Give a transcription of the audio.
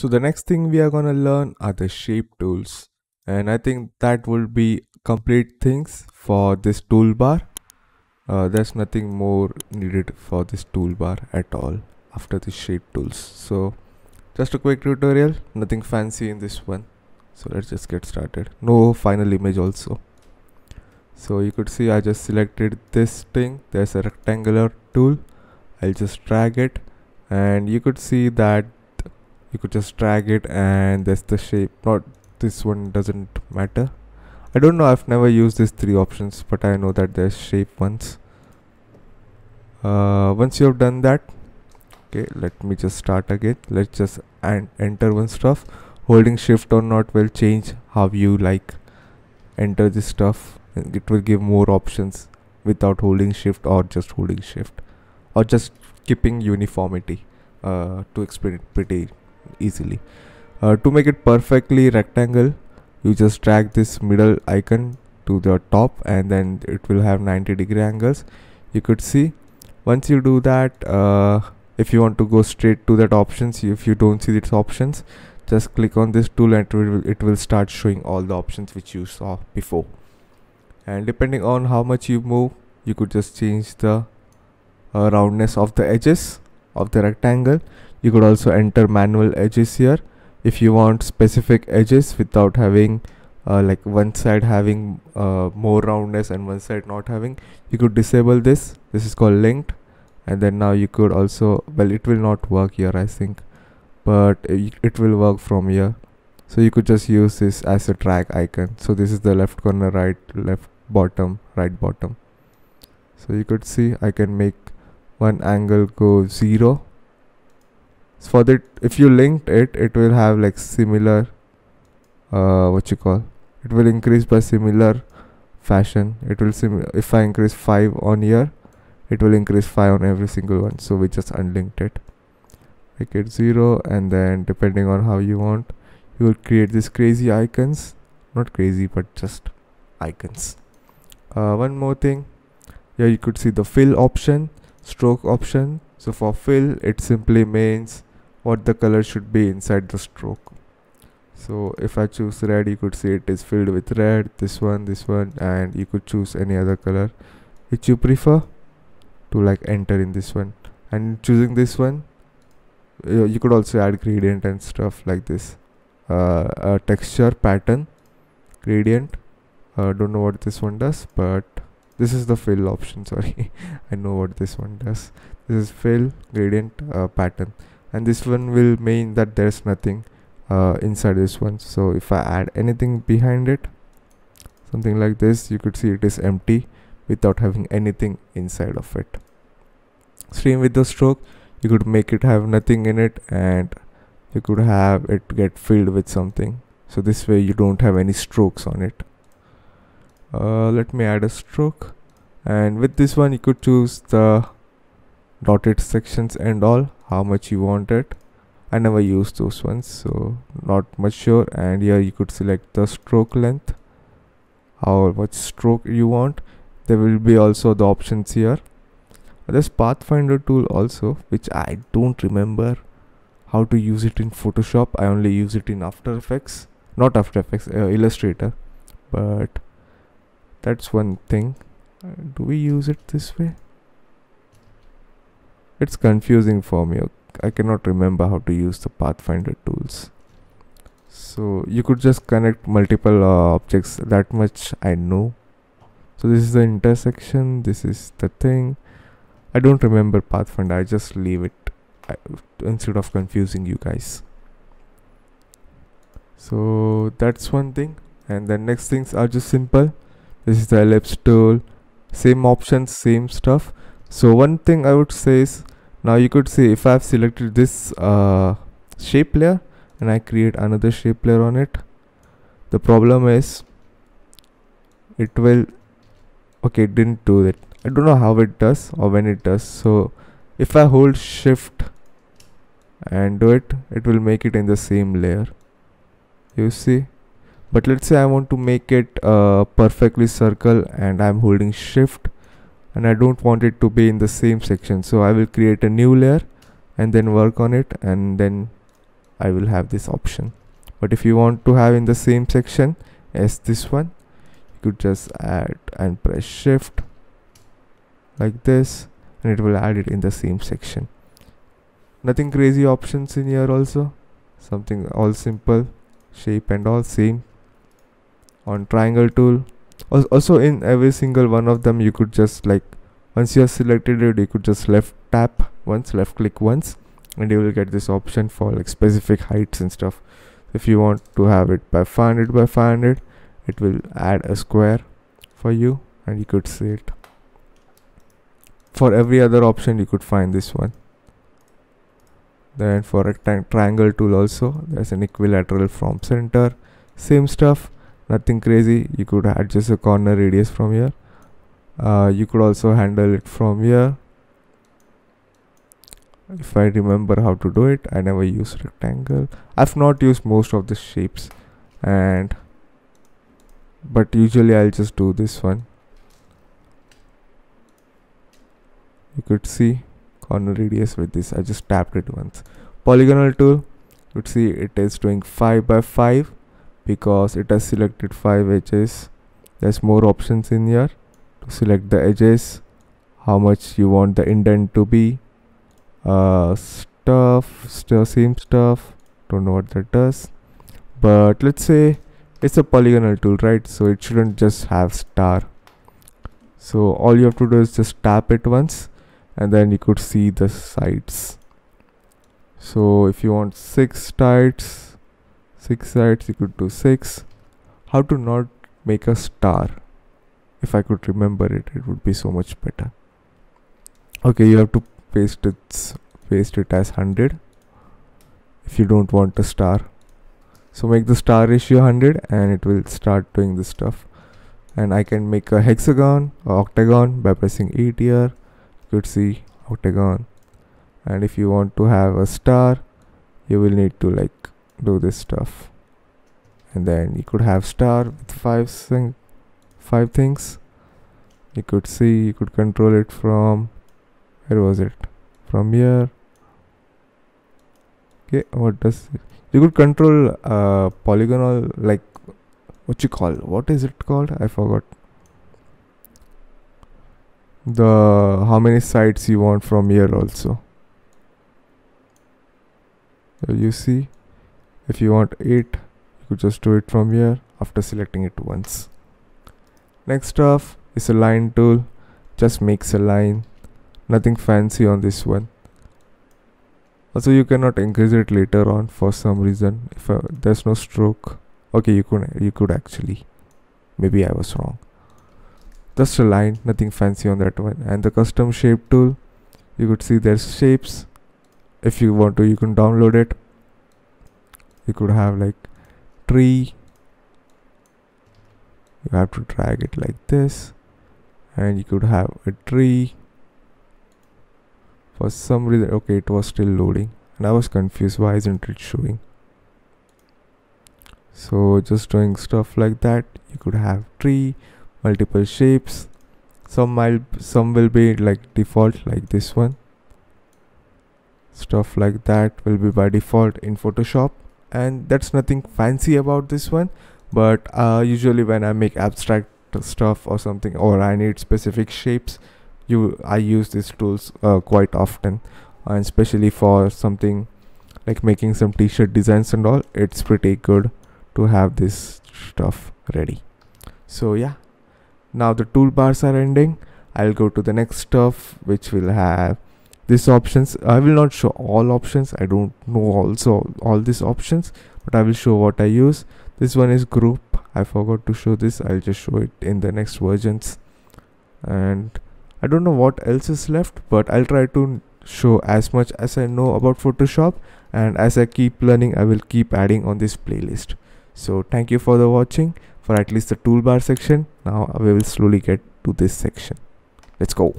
So the next thing we are going to learn are the shape tools. And I think that will be complete things for this toolbar. Uh, there's nothing more needed for this toolbar at all after the shape tools. So just a quick tutorial, nothing fancy in this one. So let's just get started. No final image also. So you could see I just selected this thing. There's a rectangular tool. I'll just drag it and you could see that you could just drag it and that's the shape not this one doesn't matter I don't know I've never used these three options but I know that there's shape ones uh, once you have done that okay let me just start again let's just and enter one stuff holding shift or not will change how you like enter this stuff and it will give more options without holding shift or just holding shift or just keeping uniformity uh, to explain it pretty easily uh, to make it perfectly rectangle you just drag this middle icon to the top and then it will have 90 degree angles you could see once you do that uh, if you want to go straight to that options if you don't see these options just click on this tool and it will, start showing all the options which you saw before and depending on how much you move you could just change the uh, roundness of the edges of the rectangle you could also enter manual edges here if you want specific edges without having uh, like one side having uh, more roundness and one side not having you could disable this this is called linked and then now you could also well it will not work here I think but it, it will work from here so you could just use this as a drag icon so this is the left corner right left bottom right bottom so you could see I can make one angle go 0 so for that if you linked it it will have like similar uh, what you call it will increase by similar fashion it will sim if I increase 5 on here it will increase 5 on every single one so we just unlinked it make it 0 and then depending on how you want you will create these crazy icons not crazy but just icons uh, one more thing here you could see the fill option stroke option so for fill it simply means what the color should be inside the stroke so if I choose red you could see it is filled with red this one this one and you could choose any other color which you prefer to like enter in this one and choosing this one uh, you could also add gradient and stuff like this uh, uh, texture pattern gradient uh, don't know what this one does but this is the fill option sorry I know what this one does this is fill gradient uh, pattern and this one will mean that there's nothing uh, inside this one so if I add anything behind it something like this you could see it is empty without having anything inside of it same with the stroke you could make it have nothing in it and you could have it get filled with something so this way you don't have any strokes on it uh, let me add a stroke and with this one you could choose the dotted sections and all how much you want it I never used those ones so not much sure and here you could select the stroke length or what stroke you want there will be also the options here this pathfinder tool also which I don't remember how to use it in Photoshop I only use it in After Effects not After Effects uh, Illustrator but that's one thing uh, do we use it this way it's confusing for me. I cannot remember how to use the Pathfinder tools. So you could just connect multiple uh, objects. That much I know. So this is the intersection. This is the thing. I don't remember Pathfinder. I just leave it I, instead of confusing you guys. So that's one thing. And the next things are just simple. This is the ellipse tool. Same options, same stuff so one thing I would say is now you could see if I've selected this uh, shape layer and I create another shape layer on it the problem is it will okay it didn't do that I don't know how it does or when it does so if I hold shift and do it it will make it in the same layer you see but let's say I want to make it uh, perfectly circle and I'm holding shift and I don't want it to be in the same section so I will create a new layer and then work on it and then I will have this option but if you want to have in the same section as this one you could just add and press shift like this and it will add it in the same section nothing crazy options in here also something all simple shape and all same on triangle tool also in every single one of them you could just like once you have selected it you could just left tap once left click once and you will get this option for like specific heights and stuff if you want to have it by 500 by 500 it will add a square for you and you could see it for every other option you could find this one then for a triangle tool also there's an equilateral from center same stuff nothing crazy you could adjust the corner radius from here uh, you could also handle it from here if I remember how to do it I never use rectangle I've not used most of the shapes and but usually I'll just do this one you could see corner radius with this I just tapped it once polygonal tool you could see it is doing 5 by 5 because it has selected five edges there's more options in here to select the edges how much you want the indent to be uh, stuff st same stuff don't know what that does but let's say it's a polygonal tool right so it shouldn't just have star so all you have to do is just tap it once and then you could see the sides so if you want six sides 6 sides equal to 6 how to not make a star if I could remember it it would be so much better okay you have to paste it paste it as 100 if you don't want a star so make the star ratio 100 and it will start doing this stuff and I can make a hexagon or octagon by pressing E here you could see octagon and if you want to have a star you will need to like do this stuff and then you could have star with five sing, five things you could see you could control it from where was it from here okay what does it? you could control uh, polygonal like what you call what is it called i forgot the how many sides you want from here also you see if you want it you could just do it from here after selecting it once next off is a line tool just makes a line nothing fancy on this one also you cannot increase it later on for some reason if uh, there's no stroke okay you could you could actually maybe i was wrong just a line nothing fancy on that one and the custom shape tool you could see there's shapes if you want to you can download it you could have like tree you have to drag it like this and you could have a tree for some reason okay it was still loading and I was confused why isn't it showing so just doing stuff like that you could have tree multiple shapes some might some will be like default like this one stuff like that will be by default in Photoshop and that's nothing fancy about this one but uh, usually when I make abstract stuff or something or I need specific shapes you I use these tools uh, quite often and especially for something like making some t-shirt designs and all it's pretty good to have this stuff ready so yeah now the toolbars are ending I'll go to the next stuff which will have this options i will not show all options i don't know also all these options but i will show what i use this one is group i forgot to show this i'll just show it in the next versions and i don't know what else is left but i'll try to show as much as i know about photoshop and as i keep learning i will keep adding on this playlist so thank you for the watching for at least the toolbar section now we will slowly get to this section let's go